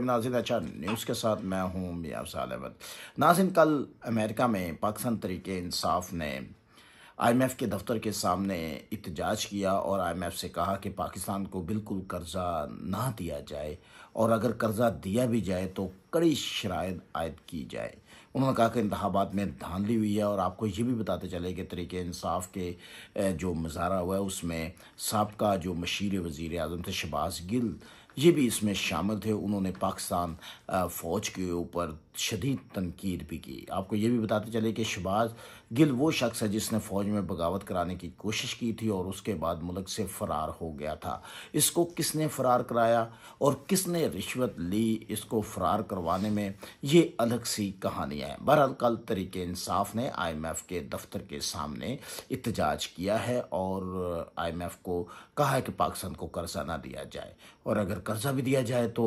नाजिन अच्छा न्यूज़ के साथ मैं हूँ मियाँ साल अहमद नाजिन कल अमेरिका में पाकिस्तान तरीके इंसाफ ने आईएमएफ के दफ्तर के सामने इतजाज किया और आईएमएफ से कहा कि पाकिस्तान को बिल्कुल कर्जा ना दिया जाए और अगर कर्जा दिया भी जाए तो कड़ी शराय आयद की जाए उन्होंने कहा कि इंतबात में धांधली हुई है और आपको ये भी बताते चले कि तरीके इंसाफ के जो मजारा हुआ है उसमें सबका जो मशीर वज़ी अजम थे शबाज गिल ये भी इसमें शामिल थे उन्होंने पाकिस्तान फ़ौज के ऊपर शदीद तनकीद भी की आपको ये भी बताते चले कि शबाज गिल वो शख्स है जिसने फ़ौज में बगावत कराने की कोशिश की थी और उसके बाद मुल्क से फ़रार हो गया था इसको किसने फ़रार कराया और किसने रिश्वत ली इसको फ़रार करवाने में ये अलग सी कहानियाँ हैं बहरहाल कल तरीके इंसाफ ने आई एम एफ़ के दफ्तर के सामने इतजाज किया है और आई एम एफ़ को कहा है कि पाकिस्तान को कर्जा ना दिया जाए और अगर कर्जा भी दिया जाए तो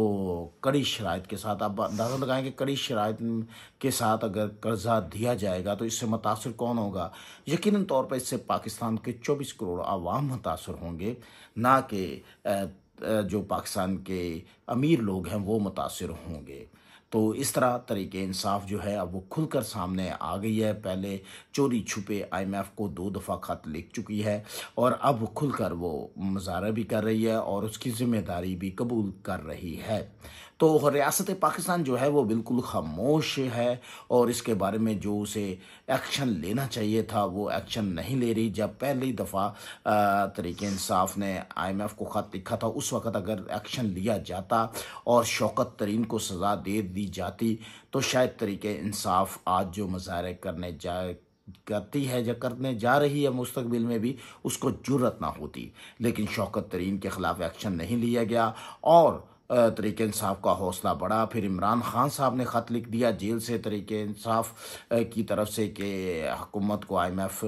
कड़ी शराइ के साथ आप अंदाज़ा लगाएंगे कि कड़ी शरात के साथ अगर कर्जा दिया जाएगा तो इससे मुतासर कौन होगा यकीन तौर पर इससे पाकिस्तान के चौबीस करोड़ आवाम मुतासर होंगे ना कि जो पाकिस्तान के अमीर लोग हैं वो मुतासर होंगे तो इस तरह तरीके इंसाफ जो है अब वो खुलकर सामने आ गई है पहले चोरी छुपे आईएमएफ को दो दफ़ा ख़त लिख चुकी है और अब खुलकर वो मुजाह भी कर रही है और उसकी ज़िम्मेदारी भी कबूल कर रही है तो रियासत पाकिस्तान जो है वो बिल्कुल खामोश है और इसके बारे में जो उसे एक्शन लेना चाहिए था वो एक्शन नहीं ले रही जब पहली दफ़ा तरीके इंसाफ ने आईएमएफ को ख़त लिखा था उस वक़्त अगर एक्शन लिया जाता और शौकत तरीन को सज़ा दे दी जाती तो शायद तरीके इंसाफ आज जो मुजाहरे करने जा करती है या करने जा रही है मुस्तबिल में भी उसको ज़रूरत ना होती लेकिन शौकत तरीन के ख़िलाफ़ एक्शन नहीं लिया गया और तरीके इंसाफ का हौसला बढ़ा फिर इमरान खान साहब ने ख़त लिख दिया जेल से तरीके इंसाफ की तरफ से कि हुकूमत को आईएमएफ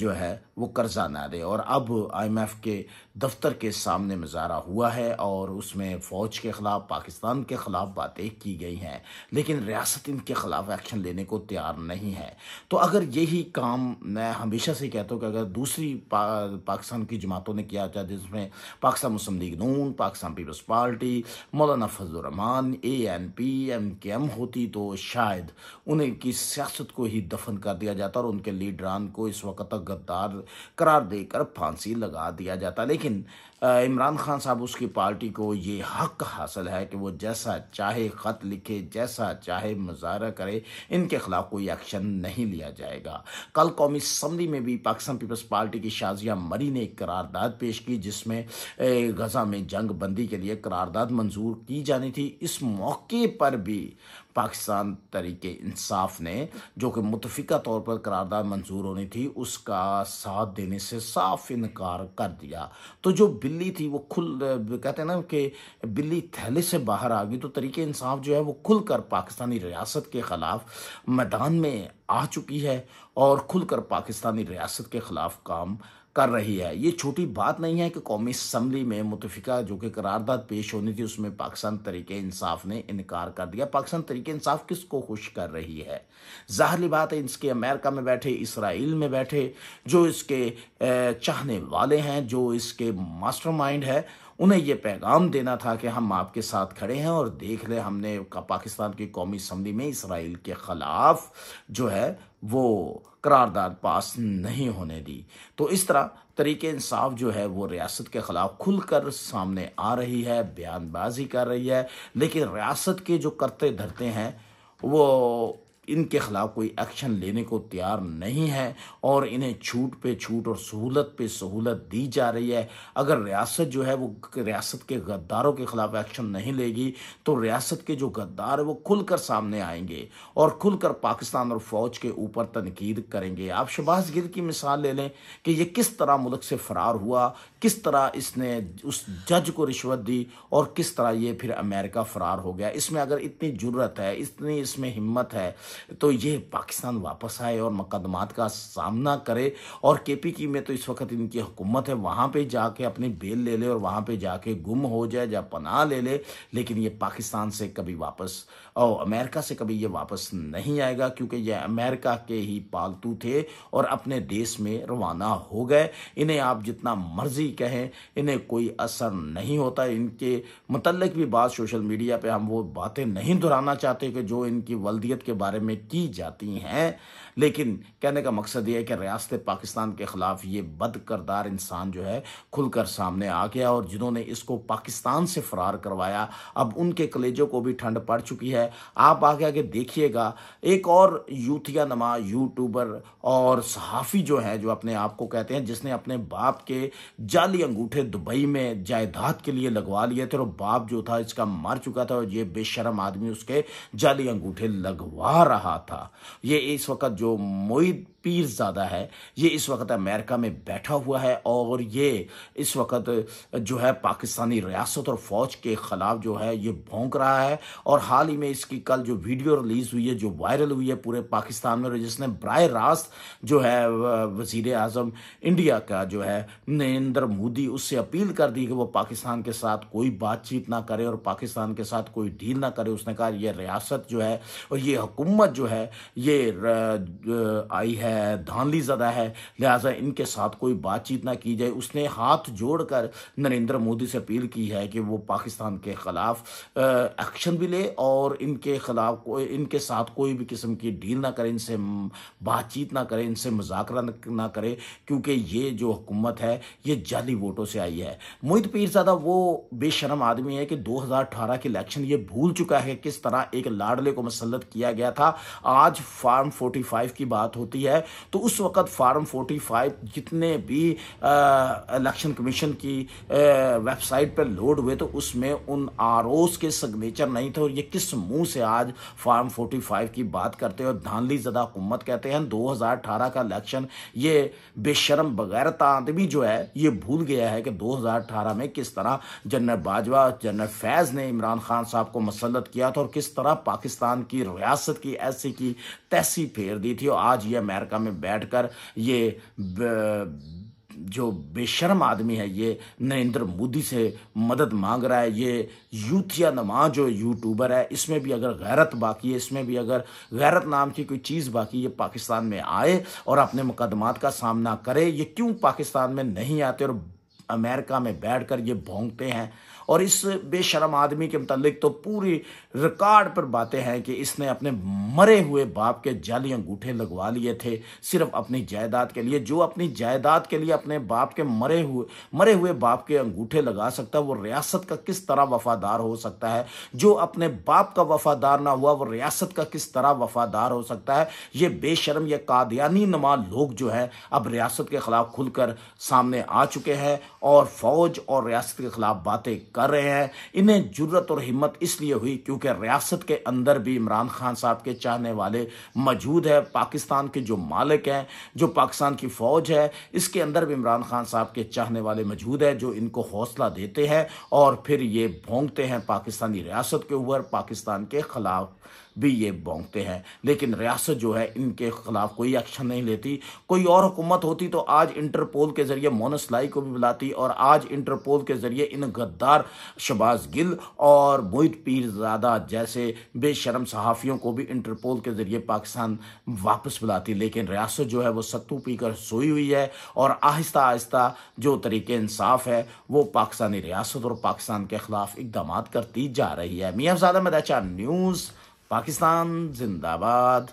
जो है वो कर्जा ना दे और अब आईएमएफ के दफ्तर के सामने मुजाहरा हुआ है और उसमें फ़ौज के ख़िलाफ़ पाकिस्तान के ख़िलाफ़ बातें की गई हैं लेकिन रियासत इनके ख़िलाफ़ एक्शन लेने को तैयार नहीं है तो अगर यही काम मैं हमेशा से कहता हूँ कि अगर दूसरी पा, पाकिस्तान की जमातों ने किया जाए जिसमें Pakistan Muslim League Noon Pakistan Peoples Party Maulana Fazlurrehman A N P M Q M होती तो शायद उन्हें की सियासत को ही दफन कर दिया जाता और उनके लीडरान को इस वक्त तक गद्दार करार देकर फांसी लगा दिया जाता लेकिन इमरान खान साहब उसकी पार्टी को ये हक हासिल है कि वो जैसा चाहे ख़त लिखे जैसा चाहे मुजाहरा करे इनके खिलाफ कोई एक्शन नहीं लिया जाएगा कल कौमी असम्बली में भी पाकिस्तान पीपल्स पार्टी की शाजिया मरी ने एक करारदाद पेश की जिसमें गजा में जंग बंदी के लिए करारदाद मंजूर की जानी थी इस मौके पर भी पाकिस्तान तरीके इंसाफ ने जो कि मुतफिका तौर पर करारदाद मंजूर होनी थी उसका साथ देने से साफ इनकार कर दिया तो जो बिल्ली थी वो खुल कहते हैं ना कि बिल्ली थैले से बाहर आ गई तो तरीके इंसाफ जो है वो खुलकर पाकिस्तानी रियासत के ख़िलाफ़ मैदान में आ चुकी है और खुलकर पाकिस्तानी रियासत के ख़िलाफ़ काम कर रही है ये छोटी बात नहीं है कि कौमी असम्बली में मुतफिका जो कि करारदाद पेश होनी थी उसमें पाकिस्तान तरीके इंसाफ ने इनकार कर दिया पाकिस्तान तरीके इंसाफ किसको खुश कर रही है जाहली बात है इसके अमेरिका में बैठे इसराइल में बैठे जो इसके चाहने वाले हैं जो इसके माइंड है उन्हें यह पैगाम देना था कि हम आपके साथ खड़े हैं और देख ले हमने पाकिस्तान की कौमी असम्बली में इसराइल के ख़िलाफ़ जो है वो करारदाद पास नहीं होने दी तो इस तरह तरीके इंसाफ जो है वो रियासत के ख़िलाफ़ खुलकर सामने आ रही है बयानबाजी कर रही है लेकिन रियासत के जो करते धरते हैं वो इनके खिलाफ कोई एक्शन लेने को तैयार नहीं है और इन्हें छूट पे छूट और सहूलत पे सहूलत दी जा रही है अगर रियासत जो है वो रियासत के गद्दारों के खिलाफ एक्शन नहीं लेगी तो रियासत के जो गद्दार है वो खुलकर सामने आएंगे और खुलकर पाकिस्तान और फौज के ऊपर तनकीद करेंगे आप शबाज गिल की मिसाल ले लें कि ये किस तरह मुल्क से फरार हुआ किस तरह इसने उस जज को रिश्वत दी और किस तरह ये फिर अमेरिका फरार हो गया इसमें अगर इतनी जरूरत है इतनी इसमें हिम्मत है तो ये पाकिस्तान वापस आए और मकदमात का सामना करे और के पी की में तो इस वक्त इनकी हुकूमत है वहाँ पर जाके अपनी बेल ले ले और वहाँ पर जाके गुम हो जाए या पनाह ले ले लेकिन ये पाकिस्तान से कभी वापस और अमेरिका से कभी ये वापस नहीं आएगा क्योंकि ये अमेरिका के ही पालतू थे और अपने देश में रवाना हो गए इन्हें आप जितना मर्जी कहें इन्हें कोई असर नहीं होता इनके मतलब भी बात सोशल मीडिया पे हम वो बातें नहीं दोहराना चाहते कि जो इनकी वल्दियत के बारे में में की जाती हैं लेकिन कहने का मकसद ये है कि रियासत पाकिस्तान के ख़िलाफ़ ये बद करदार इंसान जो है खुलकर सामने आ गया और जिन्होंने इसको पाकिस्तान से फरार करवाया अब उनके कलेजों को भी ठंड पड़ चुकी है आप आगे आगे देखिएगा एक और यूथिया नमा यूट्यूबर और सहाफ़ी जो है जो अपने आप को कहते हैं जिसने अपने बाप के जाली अंगूठे दुबई में जायदाद के लिए लगवा लिए थे और बाप जो था इसका मर चुका था और ये बेशरम आदमी उसके जाली अंगूठे लगवा रहा रहा था ये इस वक्त जो मोहित पीर ज़्यादा है ये इस वक्त अमेरिका में बैठा हुआ है और ये इस वक्त जो है पाकिस्तानी रियासत और फौज के खिलाफ जो है ये भोंक रहा है और हाल ही में इसकी कल जो वीडियो रिलीज हुई है जो वायरल हुई है पूरे पाकिस्तान में जिसने बरह रास्त जो है वजीर अजम इंडिया का जो है नरेंद्र मोदी उससे अपील कर दी कि वह पाकिस्तान के साथ कोई बातचीत ना करे और पाकिस्तान के साथ कोई डील ना करे उसने कहा यह रियासत जो है और ये हुकूमत हुकूमत जो है ये आई है धानली ज़दा है लिहाजा इनके साथ कोई बातचीत ना की जाए उसने हाथ जोड़कर नरेंद्र मोदी से अपील की है कि वो पाकिस्तान के ख़िलाफ़ एक्शन भी ले और इनके ख़िलाफ़ इनके साथ कोई भी किस्म की डील ना करें इनसे बातचीत ना करें इनसे मुजाकर ना करें क्योंकि ये जो हुकूमत है ये जाली वोटों से आई है मोहित पीरजादा वो बेशरम आदमी है कि दो हजार अठारह के इलेक्शन ये भूल चुका है किस तरह एक लाडले को मसलत किया गया था आज फार्म 45 की बात होती है तो उस वक्त फार्म 45 जितने भी इलेक्शन कमीशन की वेबसाइट पर लोड हुए तो उसमें उन आर के सिग्नेचर नहीं थे और ये किस मुंह से आज फार्म 45 की बात करते हैं और धानली ज़दा हुकूमत कहते हैं 2018 का इलेक्शन ये बेशरम बगैर आदमी जो है ये भूल गया है कि 2018 में किस तरह जनरल बाजवा जनरल फैज़ ने इमरान खान साहब को मसलत किया था और किस तरह पाकिस्तान की रियासत की ऐसी की तैसी फेर दी थी और आज ये अमेरिका में बैठकर ये जो बेशर्म आदमी है ये नरेंद्र मोदी से मदद मांग रहा है ये यूथिया नमाज नमा जो यूट्यूबर है इसमें भी अगर गैरत बाकी है इसमें भी अगर गैरत नाम की कोई चीज़ बाकी ये पाकिस्तान में आए और अपने मुकदमात का सामना करे ये क्यों पाकिस्तान में नहीं आते और अमेरिका में बैठकर ये भोंगते हैं और इस बेशरम आदमी के मतलब तो पूरी रिकॉर्ड पर बातें हैं कि इसने अपने मरे हुए बाप के जाली अंगूठे लगवा लिए थे सिर्फ अपनी जायदाद के लिए जो अपनी जायदाद के लिए अपने बाप के मरे हुए मरे हुए बाप के अंगूठे लगा सकता है वो रियासत का किस तरह वफादार हो सकता है जो अपने बाप का वफादार ना हुआ वो रियासत का किस तरह वफादार हो सकता है ये बेशरम ये कादयानी नमा लोग जो हैं अब रियासत के खिलाफ खुलकर सामने आ चुके हैं और फौज और रियासत के खिलाफ बातें कर रहे हैं इन्हें जरूरत और हिम्मत इसलिए हुई क्योंकि रियासत के अंदर भी इमरान खान साहब के चाहने वाले मौजूद है पाकिस्तान के जो मालिक हैं जो पाकिस्तान की फ़ौज है इसके अंदर भी इमरान खान साहब के चाहने वाले मौजूद है जो इनको हौसला देते हैं और फिर ये भोंगते हैं पाकिस्तानी रियासत के ऊपर पाकिस्तान के खिलाफ भी ये बोंगते हैं लेकिन रियासत जो है इनके खिलाफ कोई एक्शन नहीं लेती कोई और हुकूमत होती तो आज इंटरपोल के जरिए लाई को भी बुलाती और आज इंटरपोल के जरिए इन गद्दार शबाज गिल और मोहित पीरजादा जैसे बेशरम सहाफ़ियों को भी इंटरपोल के जरिए पाकिस्तान वापस बुलाती लेकिन रियासत जो है वो सत्तू पीकर सोई हुई है और आहिस्ता आहिस्ता जो तरीके इंसाफ है वो पाकिस्तानी रियासत और पाकिस्तान के खिलाफ इकदाम करती जा रही है मियाँ ज़्यादा मदाचा न्यूज़ पाकिस्तान जिंदाबाद